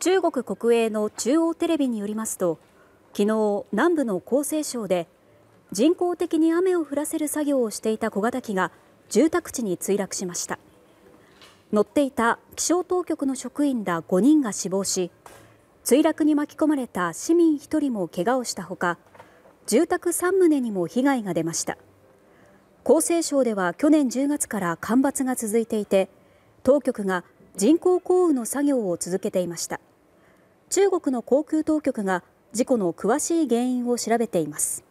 中国国営の中央テレビによりますと昨日、南部の江西省で人工的に雨を降らせる作業をしていた小型機が住宅地に墜落しました乗っていた気象当局の職員ら5人が死亡し墜落に巻き込まれた市民1人も怪我をしたほか住宅3棟にも被害が出ました厚生省では去年10月から干ばつが続いていて当局が人工降雨の作業を続けていました中国の航空当局が事故の詳しい原因を調べています。